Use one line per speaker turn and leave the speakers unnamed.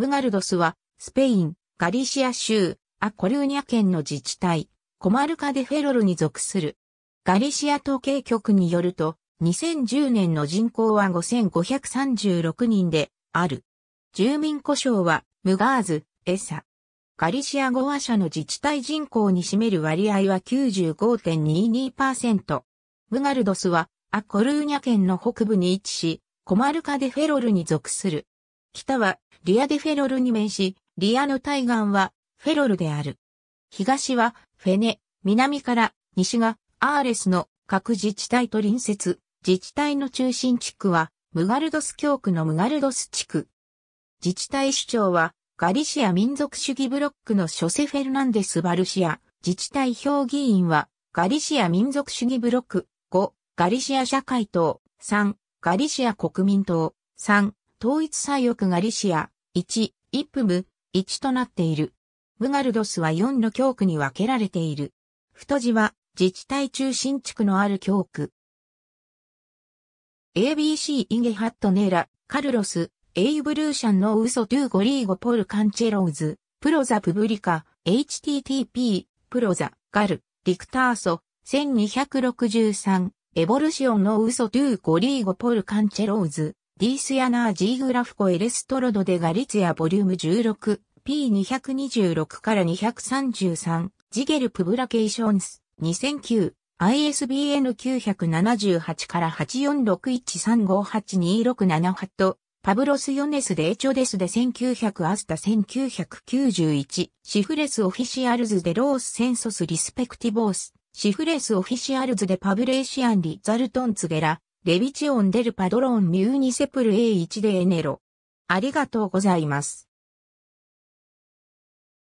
ムガルドスは、スペイン、ガリシア州、アコルーニャ県の自治体、
コマルカデフェロルに属する。ガリシア統計局によると、2010年の人口は5536人で、ある。住民故障は、ムガーズ、エサ。ガリシア語話者の自治体人口に占める割合は95.22%。ムガルドスは、アコルーニャ県の北部に位置し、コマルカデフェロルに属する。北はリアデフェロルに面し、リアの対岸はフェロルである。東はフェネ、南から西がアーレスの各自治体と隣接、自治体の中心地区はムガルドス教区のムガルドス地区。自治体首長はガリシア民族主義ブロックのショセ・フェルナンデス・バルシア。自治体評議員はガリシア民族主義ブロック5、ガリシア社会党3、ガリシア国民党3、統一左翼ガリシア、1、一プム、1となっている。ムガルドスは4の教区に分けられている。太字は自治体中心地区のある教区。ABC イゲハットネーラ、カルロス、エイブルーシャンのウソトゥーゴリーゴポルカンチェローズ、プロザプブリカ、http、プロザ、ガル、リクターソ、1263、エボルシオンのウソトゥーゴリーゴポルカンチェローズ、ディースヤナージーグラフコエレストロドでガリツヤボリューム16、P226 から233、ジゲルプブラケーションス、2009、ISBN 978から8461358267ト、パブロス・ヨネス・デエチョデスで1900アスタ1991、シフレス・オフィシアルズ・でロース・センソス・リスペクティボース、シフレス・オフィシアルズ・でパブレーシアン・リ・ザルトン・ツゲラ、レビチ
オンデルパドロンミューニセプル A1 でエネロ。ありがとうございます。